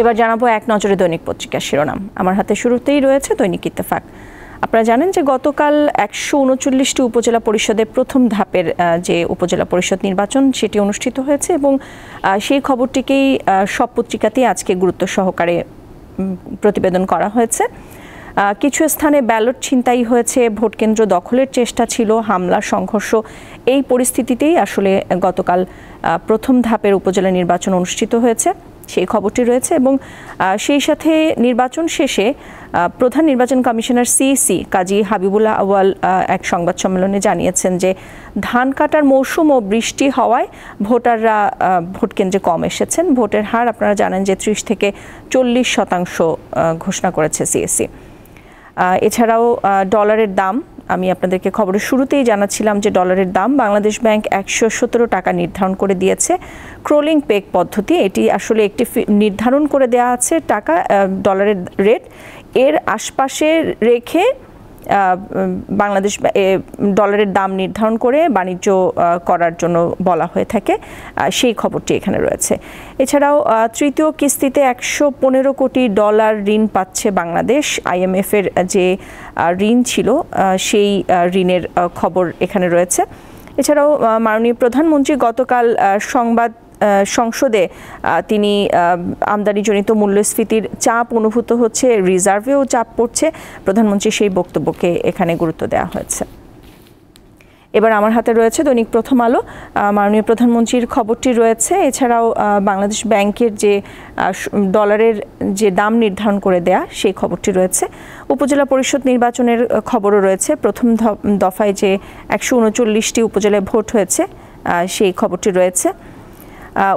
এবার জানাবো এক নজরে দৈনিক পত্রিকার শিরোনাম আমার হাতে শুরুতেই রয়েছে দৈনিক ইত্তেফাক আপনারা জানেন যে গতকাল একশো উনচল্লিশটি উপজেলা পরিষদের প্রথম ধাপের যে উপজেলা পরিষদ নির্বাচন সেটি অনুষ্ঠিত হয়েছে এবং সেই খবরটিকেই সব পত্রিকাতেই আজকে গুরুত্ব সহকারে প্রতিবেদন করা হয়েছে কিছু স্থানে ব্যালট ছিনতাই হয়েছে ভোটকেন্দ্র দখলের চেষ্টা ছিল হামলা সংঘর্ষ এই পরিস্থিতিতেই আসলে গতকাল প্রথম ধাপের উপজেলা নির্বাচন অনুষ্ঠিত হয়েছে সেই খবরটি রয়েছে এবং সেই সাথে নির্বাচন শেষে প্রধান নির্বাচন কমিশনার সিইসি কাজী হাবিবুল্লাহ আওয়াল এক সংবাদ সম্মেলনে জানিয়েছেন যে ধান কাটার মৌসুম ও বৃষ্টি হওয়ায় ভোটাররা ভোট কেন্দ্রে কম এসেছেন ভোটের হার আপনারা জানেন যে ত্রিশ থেকে চল্লিশ শতাংশ ঘোষণা করেছে সিএসি এছাড়াও ডলারের দাম আমি আপনাদেরকে খবরের শুরুতেই জানাচ্ছিলাম যে ডলারের দাম বাংলাদেশ ব্যাংক একশো টাকা নির্ধারণ করে দিয়েছে ক্রোলিং পেক পদ্ধতি এটি আসলে একটি নির্ধারণ করে দেয়া আছে টাকা ডলারের রেট এর আশপাশে রেখে বাংলাদেশ ডলারের দাম নির্ধারণ করে বাণিজ্য করার জন্য বলা হয়ে থাকে সেই খবরটি এখানে রয়েছে এছাড়াও তৃতীয় কিস্তিতে একশো পনেরো কোটি ডলার ঋণ পাচ্ছে বাংলাদেশ আইএমএফের যে ঋণ ছিল সেই ঋণের খবর এখানে রয়েছে এছাড়াও মাননীয় প্রধানমন্ত্রী গতকাল সংবাদ সংসদে তিনি আমদানিজনিত মূল্যস্ফীতির চাপ অনুভূত হচ্ছে রিজার্ভেও চাপ পড়ছে প্রধানমন্ত্রী সেই বক্তব্যকে এখানে গুরুত্ব দেওয়া হয়েছে এবার আমার হাতে রয়েছে দৈনিক প্রথম আলো মাননীয় প্রধানমন্ত্রীর খবরটি রয়েছে এছাড়াও বাংলাদেশ ব্যাংকের যে ডলারের যে দাম নির্ধারণ করে দেয়া সেই খবরটি রয়েছে উপজেলা পরিষদ নির্বাচনের খবরও রয়েছে প্রথম দফায় যে একশো উনচল্লিশটি উপজেলায় ভোট হয়েছে সেই খবরটি রয়েছে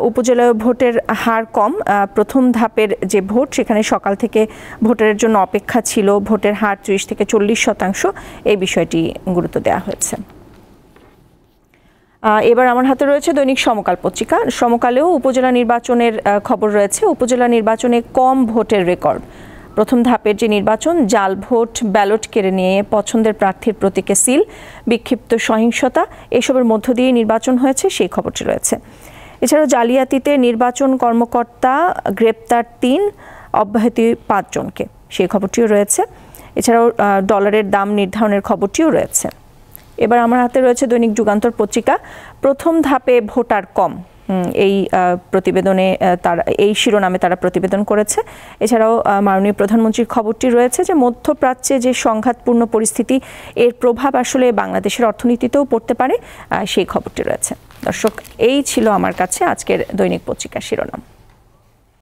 উপজেলায় ভোটের হার কম প্রথম ধাপের যে ভোট সেখানে সকাল থেকে ভোটারের জন্য অপেক্ষা ছিল ভোটের হার ত্রিশ থেকে চল্লিশ শতাংশ এই বিষয়টি গুরুত্ব দেওয়া হয়েছে এবার আমার হাতে রয়েছে দৈনিক সমকাল পত্রিকা সমকালেও উপজেলা নির্বাচনের খবর রয়েছে উপজেলা নির্বাচনে কম ভোটের রেকর্ড প্রথম ধাপের যে নির্বাচন জাল ভোট ব্যালট কেড়ে নিয়ে পছন্দের প্রার্থীর প্রতীকে সিল বিক্ষিপ্ত সহিংসতা এসবের মধ্য দিয়ে নির্বাচন হয়েছে সেই খবরটি রয়েছে এছাড়াও জালিয়াতিতে নির্বাচন কর্মকর্তা গ্রেপ্তার তিন অব্যাহতি পাঁচজনকে সেই খবরটিও রয়েছে এছাড়াও ডলারের দাম নির্ধারণের খবরটিও রয়েছে এবার আমার হাতে রয়েছে দৈনিক যুগান্তর পত্রিকা প্রথম ধাপে ভোটার কম এই প্রতিবেদনে তারা এই শিরোনামে তারা প্রতিবেদন করেছে এছাড়াও মাননীয় প্রধানমন্ত্রীর খবরটি রয়েছে যে মধ্যপ্রাচ্যে যে সংঘাতপূর্ণ পরিস্থিতি এর প্রভাব আসলে বাংলাদেশের অর্থনীতিতেও পড়তে পারে সেই খবরটি রয়েছে দর্শক এই ছিল আমার কাছে আজকের দৈনিক পত্রিকা শিরোনাম